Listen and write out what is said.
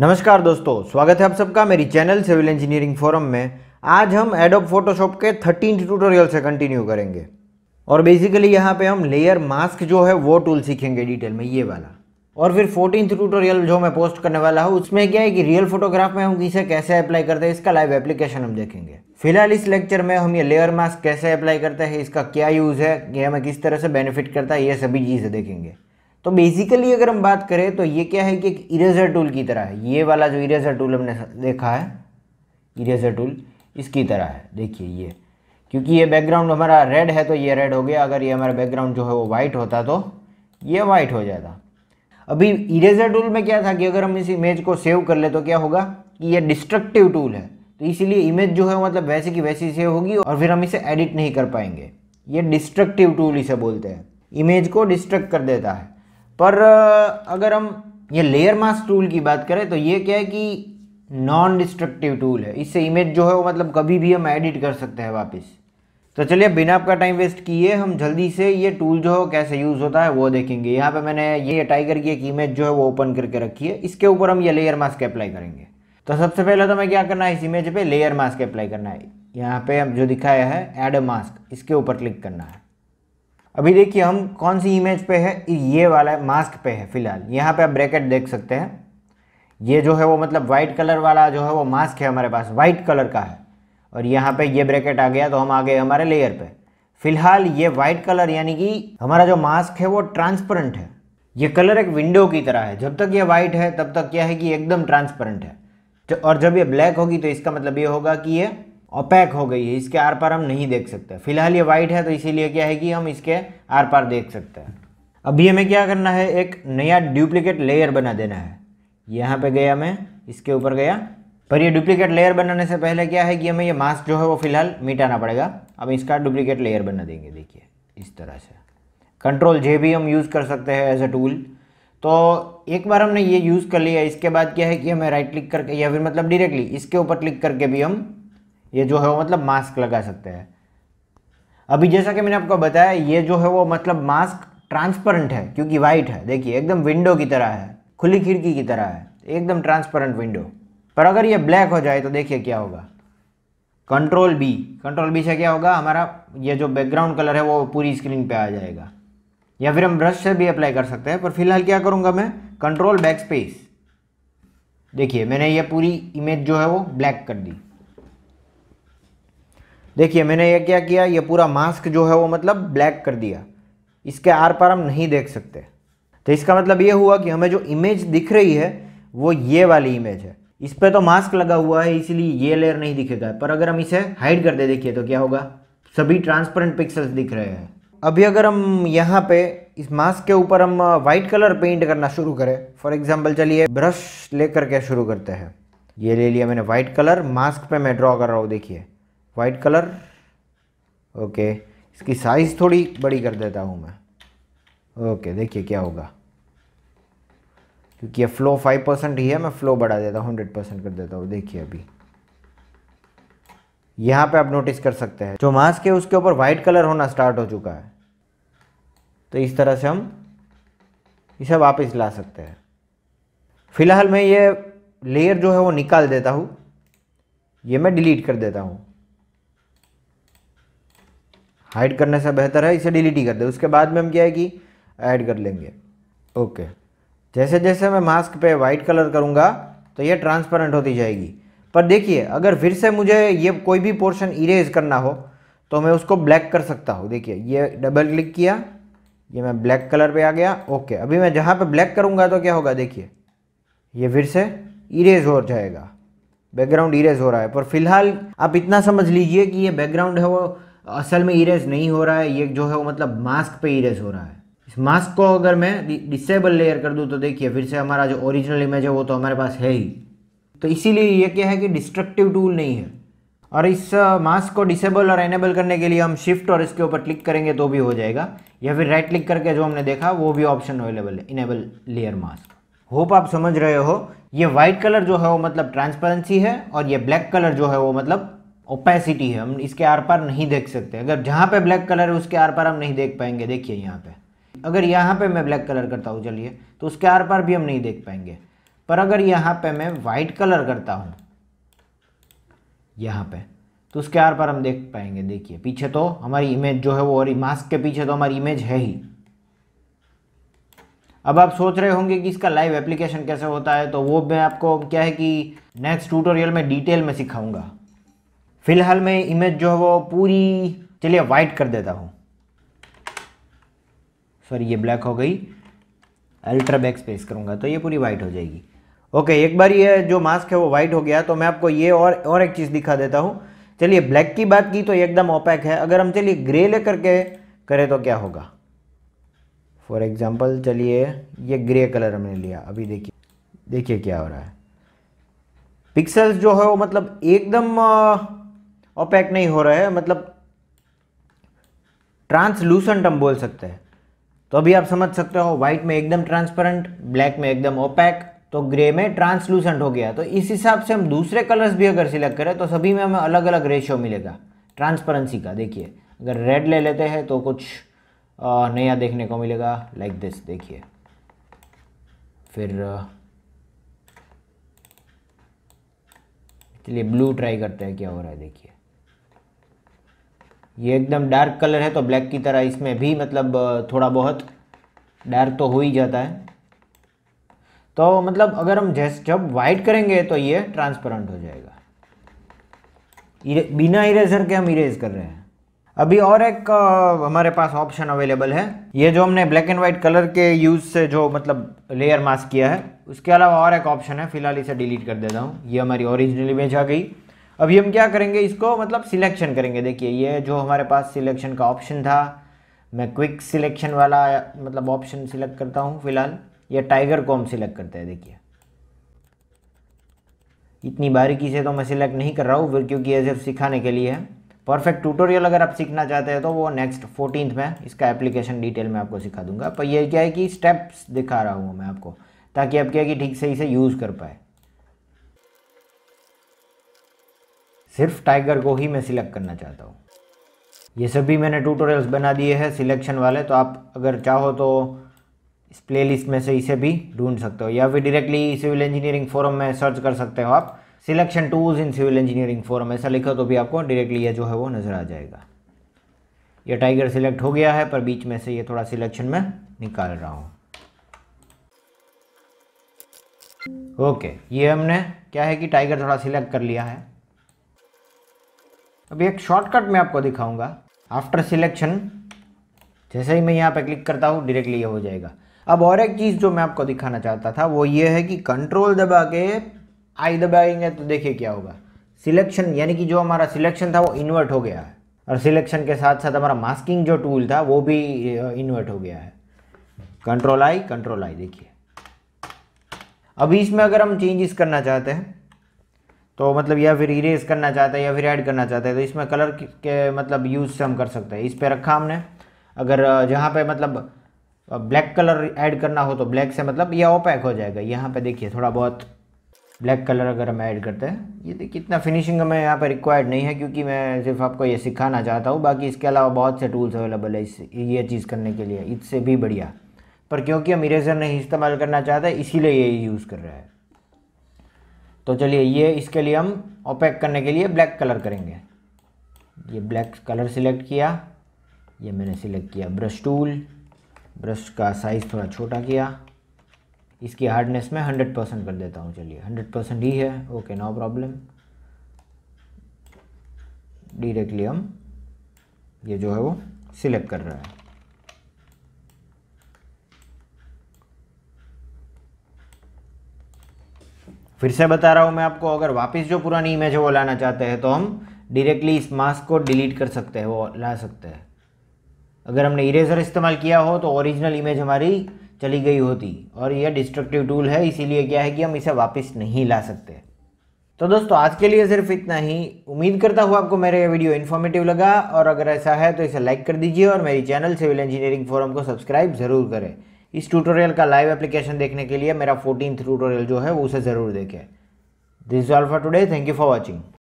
नमस्कार दोस्तों स्वागत है आप सबका मेरी चैनल सिविल इंजीनियरिंग फोरम में आज हम एडोब फोटोशॉप के थर्टीन ट्यूटोरियल से कंटिन्यू करेंगे और बेसिकली यहाँ पे हम लेयर मास्क जो है वो टूल सीखेंगे डिटेल में ये वाला और फिर फोर्टीन ट्यूटोरियल जो मैं पोस्ट करने वाला हूँ उसमें क्या है कि रियल फोटोग्राफ में हम इसे कैसे अप्लाई करते हैं इसका लाइव एप्लीकेशन हम देखेंगे फिलहाल इस लेक्चर में हम ये लेयर मास्क कैसे अप्लाई करते हैं इसका क्या यूज़ है ये हमें किस तरह से बेनिफिट करता है ये सभी चीज़ें देखेंगे तो बेसिकली अगर हम बात करें तो ये क्या है कि एक इरेजर टूल की तरह है ये वाला जो इरेजर टूल हमने देखा है इरेजर टूल इसकी तरह है देखिए ये क्योंकि ये बैकग्राउंड हमारा रेड है तो ये रेड हो गया अगर ये हमारा बैकग्राउंड जो है वो वाइट होता तो ये वाइट हो जाता अभी इरेजर टूल में क्या था कि अगर हम इस इमेज को सेव कर ले तो क्या होगा कि यह डिस्ट्रक्टिव टूल है तो इसीलिए इमेज जो है मतलब वैसे की वैसी सेव होगी और फिर हम इसे एडिट नहीं कर पाएंगे ये डिस्ट्रक्टिव टूल इसे बोलते हैं इमेज को डिस्ट्रक्ट कर देता है पर अगर हम ये लेयर मास्क टूल की बात करें तो ये क्या है कि नॉन डिस्ट्रक्टिव टूल है इससे इमेज जो है वो मतलब कभी भी हम एडिट कर सकते हैं वापस तो चलिए बिना आपका टाइम वेस्ट किए हम जल्दी से ये टूल जो है कैसे यूज़ होता है वो देखेंगे यहाँ पे मैंने ये टाइगर की एक इमेज जो है वो ओपन करके रखी है इसके ऊपर हम ये लेयर मास्क अप्लाई करेंगे तो सबसे पहले तो हमें क्या करना है इस इमेज पे लेयर मास्क अप्लाई करना है यहाँ पे हम जो दिखाया है एड मास्क इसके ऊपर क्लिक करना है अभी देखिए हम कौन सी इमेज पे है ये वाला है, मास्क पे है फिलहाल यहाँ पे आप ब्रैकेट देख सकते हैं ये जो है वो मतलब वाइट कलर वाला जो है वो मास्क है हमारे पास वाइट कलर का है और यहाँ पे ये ब्रैकेट आ गया तो हम आ गए हमारे लेयर पे फिलहाल ये वाइट कलर यानी कि हमारा जो मास्क है वो ट्रांसपेरेंट है ये कलर एक विंडो की तरह है जब तक ये वाइट है तब तक क्या है कि एकदम ट्रांसपेरेंट है और जब ये ब्लैक होगी तो इसका मतलब ये होगा कि ये ओपैक हो गई है इसके आर पार हम नहीं देख सकते फिलहाल ये वाइट है तो इसीलिए क्या है कि हम इसके आर पार देख सकते हैं अभी हमें क्या करना है एक नया डुप्लीकेट लेयर बना देना है यहाँ पे गया मैं इसके ऊपर गया पर ये डुप्लीकेट लेयर बनाने से पहले क्या है कि हमें ये मास्क जो है वो फिलहाल मिटाना पड़ेगा अब इसका डुप्लीकेट लेयर बना देंगे देखिए इस तरह से कंट्रोल जे भी हम यूज़ कर सकते हैं एज अ टूल तो एक बार हमने ये यूज़ कर लिया इसके बाद क्या है कि हमें राइट क्लिक करके या फिर मतलब डायरेक्टली इसके ऊपर क्लिक करके भी हम ये जो है वो मतलब मास्क लगा सकते हैं अभी जैसा कि मैंने आपको बताया ये जो है वो मतलब मास्क ट्रांसपेरेंट है क्योंकि वाइट है देखिए एकदम विंडो की तरह है खुली खिड़की की तरह है एकदम ट्रांसपेरेंट विंडो पर अगर ये ब्लैक हो जाए तो देखिए क्या होगा कंट्रोल बी कंट्रोल बी से क्या होगा हमारा ये जो बैकग्राउंड कलर है वो पूरी स्क्रीन पे आ जाएगा या फिर हम ब्रश से भी अप्लाई कर सकते हैं पर फिलहाल क्या करूँगा मैं कंट्रोल बैक स्पेस देखिए मैंने ये पूरी इमेज जो है वो ब्लैक कर दी देखिए मैंने ये क्या किया ये पूरा मास्क जो है वो मतलब ब्लैक कर दिया इसके आर पार हम नहीं देख सकते तो इसका मतलब ये हुआ कि हमें जो इमेज दिख रही है वो ये वाली इमेज है इस पर तो मास्क लगा हुआ है इसीलिए ये लेयर नहीं दिखेगा पर अगर हम इसे हाइड कर दे देखिए तो क्या होगा सभी ट्रांसपेरेंट पिक्सल्स दिख रहे हैं अभी अगर हम यहाँ पे इस मास्क के ऊपर हम वाइट कलर पेंट करना शुरू करें फॉर एग्जाम्पल चलिए ब्रश लेकर के शुरू करते हैं ये ले लिया मैंने वाइट कलर मास्क पे मैं ड्रॉ कर रहा हूँ देखिए वाइट कलर ओके इसकी साइज़ थोड़ी बड़ी कर देता हूँ मैं ओके देखिए क्या होगा क्योंकि ये फ्लो फाइव परसेंट ही है मैं फ्लो बढ़ा देता हूँ हंड्रेड परसेंट कर देता हूँ देखिए अभी यहाँ पे आप नोटिस कर सकते हैं जो मास्क है उसके ऊपर वाइट कलर होना स्टार्ट हो चुका है तो इस तरह से हम इसे वापस ला सकते हैं फ़िलहाल मैं ये लेयर जो है वो निकाल देता हूँ ये मैं डिलीट कर देता हूँ हाइड करने से बेहतर है इसे डिलीट ही कर दे उसके बाद में हम क्या है कि ऐड कर लेंगे ओके जैसे जैसे मैं मास्क पे वाइट कलर करूँगा तो ये ट्रांसपेरेंट होती जाएगी पर देखिए अगर फिर से मुझे ये कोई भी पोर्शन इरेज करना हो तो मैं उसको ब्लैक कर सकता हूँ देखिए ये डबल क्लिक किया ये मैं ब्लैक कलर पे आ गया ओके अभी मैं जहाँ पे ब्लैक करूँगा तो क्या होगा देखिए ये फिर से इरेज हो जाएगा बैकग्राउंड इरेज हो रहा है पर फिलहाल आप इतना समझ लीजिए कि ये बैकग्राउंड है वो असल में इरेज नहीं हो रहा है ये जो है वो मतलब मास्क पे इरेज हो रहा है इस मास्क को अगर मैं डिसेबल लेयर कर दूँ तो देखिए फिर से हमारा जो ओरिजिनल इमेज है वो तो हमारे पास है ही तो इसीलिए ये क्या है कि डिस्ट्रक्टिव टूल नहीं है और इस मास्क को डिसेबल और एनेबल करने के लिए हम शिफ्ट और इसके ऊपर क्लिक करेंगे तो भी हो जाएगा या फिर राइट क्लिक करके जो हमने देखा वो भी ऑप्शन अवेलेबल है इनेबल लेयर मास्क होप आप समझ रहे हो ये व्हाइट कलर जो है वो मतलब ट्रांसपेरेंसी है और ये ब्लैक कलर जो है वो मतलब ओपेसिटी है हम इसके आर पार नहीं देख सकते अगर जहाँ पे ब्लैक कलर है उसके आर पार हम नहीं देख पाएंगे देखिए यहाँ पे अगर यहाँ पे मैं ब्लैक कलर करता हूँ चलिए तो उसके आर पार भी हम नहीं देख पाएंगे पर अगर यहाँ पे मैं वाइट कलर करता हूँ यहाँ पे तो उसके आर पार हम देख पाएंगे देखिए पीछे तो हमारी इमेज जो है वो और मास्क के पीछे तो हमारी इमेज है ही अब आप सोच रहे होंगे कि इसका लाइव एप्लीकेशन कैसे होता है तो वो मैं आपको क्या है कि नेक्स्ट ट्यूटोरियल में डिटेल में सिखाऊंगा फ़िलहाल मैं इमेज जो है वो पूरी चलिए वाइट कर देता हूँ सॉरी ये ब्लैक हो गई अल्ट्रा बैक स्पेस करूँगा तो ये पूरी वाइट हो जाएगी ओके एक बार ये जो मास्क है वो वाइट हो गया तो मैं आपको ये और और एक चीज़ दिखा देता हूँ चलिए ब्लैक की बात की तो एकदम ओपैक है अगर हम चलिए ग्रे लेकर के करें तो क्या होगा फॉर एग्ज़ाम्पल चलिए ये ग्रे कलर हमने लिया अभी देखिए देखिए क्या हो रहा है पिक्सल्स जो है वो मतलब एकदम ओपैक नहीं हो रहा है मतलब ट्रांसलूसेंट हम बोल सकते हैं तो अभी आप समझ सकते हो व्हाइट में एकदम ट्रांसपेरेंट ब्लैक में एकदम ओपैक तो ग्रे में ट्रांसलूसेंट हो गया तो इस हिसाब से हम दूसरे कलर्स भी अगर सिलेक्ट करें तो सभी में हमें अलग अलग रेशियो मिलेगा ट्रांसपेरेंसी का देखिए अगर रेड ले लेते हैं तो कुछ नया देखने को मिलेगा लाइक दिस देखिए फिर चलिए ब्लू ट्राई करते हैं क्या हो रहा है देखिए ये एकदम डार्क कलर है तो ब्लैक की तरह इसमें भी मतलब थोड़ा बहुत डार्क तो हो ही जाता है तो मतलब अगर हम जैस जब वाइट करेंगे तो ये ट्रांसपेरेंट हो जाएगा इरे, बिना इरेजर के हम इरेज कर रहे हैं अभी और एक हमारे पास ऑप्शन अवेलेबल है ये जो हमने ब्लैक एंड वाइट कलर के यूज़ से जो मतलब लेयर मास्क किया है उसके अलावा और एक ऑप्शन है फिलहाल इसे डिलीट कर देता हूँ ये हमारी ओरिजिनल इमेज आ गई अभी हम क्या करेंगे इसको मतलब सिलेक्शन करेंगे देखिए ये जो हमारे पास सिलेक्शन का ऑप्शन था मैं क्विक सिलेक्शन वाला मतलब ऑप्शन सिलेक्ट करता हूँ फिलहाल ये टाइगर को हम सिलेक्ट करते हैं देखिए इतनी बारीकी से तो मैं सिलेक्ट नहीं कर रहा हूँ क्योंकि ये सिर्फ सिखाने के लिए है परफेक्ट ट्यूटोरियल अगर आप सीखना चाहते हैं तो वो नेक्स्ट फोर्टीन में इसका एप्लीकेशन डिटेल में आपको सिखा दूंगा पर यह क्या है कि स्टेप्स दिखा रहा हूँ मैं आपको ताकि आप क्या कि ठीक से इसे यूज़ कर पाए सिर्फ टाइगर को ही मैं सिलेक्ट करना चाहता हूँ ये सभी मैंने ट्यूटोरियल्स बना दिए हैं सिलेक्शन वाले तो आप अगर चाहो तो इस प्लेलिस्ट में से इसे भी ढूंढ सकते हो या फिर डायरेक्टली सिविल इंजीनियरिंग फोरम में सर्च कर सकते हो आप selection tools in civil engineering forum ऐसा लिखो तो भी आपको डायरेक्टली ये जो है वो नज़र आ जाएगा ये टाइगर सिलेक्ट हो गया है पर बीच में से ये थोड़ा सिलेक्शन में निकाल रहा हूँ ओके ये हमने क्या है कि टाइगर थोड़ा सिलेक्ट कर लिया है अभी एक शॉर्टकट मैं आपको दिखाऊंगा आफ्टर सिलेक्शन जैसे ही मैं यहाँ पर क्लिक करता हूँ डायरेक्टली ये हो जाएगा अब और एक चीज़ जो मैं आपको दिखाना चाहता था वो ये है कि कंट्रोल दबा के आई दबाएंगे तो देखिए क्या होगा सिलेक्शन यानी कि जो हमारा सिलेक्शन था वो इन्वर्ट हो गया है और सिलेक्शन के साथ साथ हमारा मास्किंग जो टूल था वो भी इन्वर्ट हो गया है कंट्रोल आई कंट्रोल आई देखिए अभी इसमें अगर हम चेंजेस करना चाहते हैं तो मतलब या फिर इरेज करना चाहता है या फिर ऐड करना चाहता है तो इसमें कलर के मतलब यूज़ से हम कर सकते हैं इस पर रखा हमने अगर जहाँ पे मतलब ब्लैक कलर ऐड करना हो तो ब्लैक से मतलब ये ओपैक हो जाएगा यहाँ पे देखिए थोड़ा बहुत ब्लैक कलर अगर हम ऐड करते हैं ये देखिए इतना फिनिशिंग हमें यहाँ पर रिक्वायर्ड नहीं है क्योंकि मैं सिर्फ आपको ये सिखाना चाहता हूँ बाकी इसके अलावा बहुत से टूल्स अवेलेबल है इस ये चीज़ करने के लिए इससे भी बढ़िया पर क्योंकि हम इरेजर नहीं इस्तेमाल करना चाहते इसीलिए ये यूज़ कर रहे हैं तो चलिए ये इसके लिए हम ओपैक करने के लिए ब्लैक कलर करेंगे ये ब्लैक कलर सिलेक्ट किया ये मैंने सिलेक्ट किया ब्रश टूल ब्रश का साइज़ थोड़ा छोटा किया इसकी हार्डनेस में हंड्रेड परसेंट कर देता हूँ चलिए हंड्रेड परसेंट ही है ओके नो प्रॉब्लम डायरेक्टली हम ये जो है वो सिलेक्ट कर रहा है फिर से बता रहा हूँ मैं आपको अगर वापस जो पुरानी इमेज है वो लाना चाहते हैं तो हम डायरेक्टली इस मास्क को डिलीट कर सकते हैं वो ला सकते हैं अगर हमने इरेजर इस्तेमाल किया हो तो ओरिजिनल इमेज हमारी चली गई होती और यह डिस्ट्रक्टिव टूल है इसीलिए क्या है कि हम इसे वापस नहीं ला सकते तो दोस्तों आज के लिए सिर्फ इतना ही उम्मीद करता हूँ आपको मेरा यह वीडियो इन्फॉर्मेटिव लगा और अगर ऐसा है तो इसे लाइक कर दीजिए और मेरी चैनल सिविल इंजीनियरिंग फोरम को सब्सक्राइब ज़रूर करें इस ट्यूटोरियल का लाइव एप्लीकेशन देखने के लिए मेरा फोर्टीन ट्यूटोरियल जो है उसे ज़रूर देखें this is all for today thank you for watching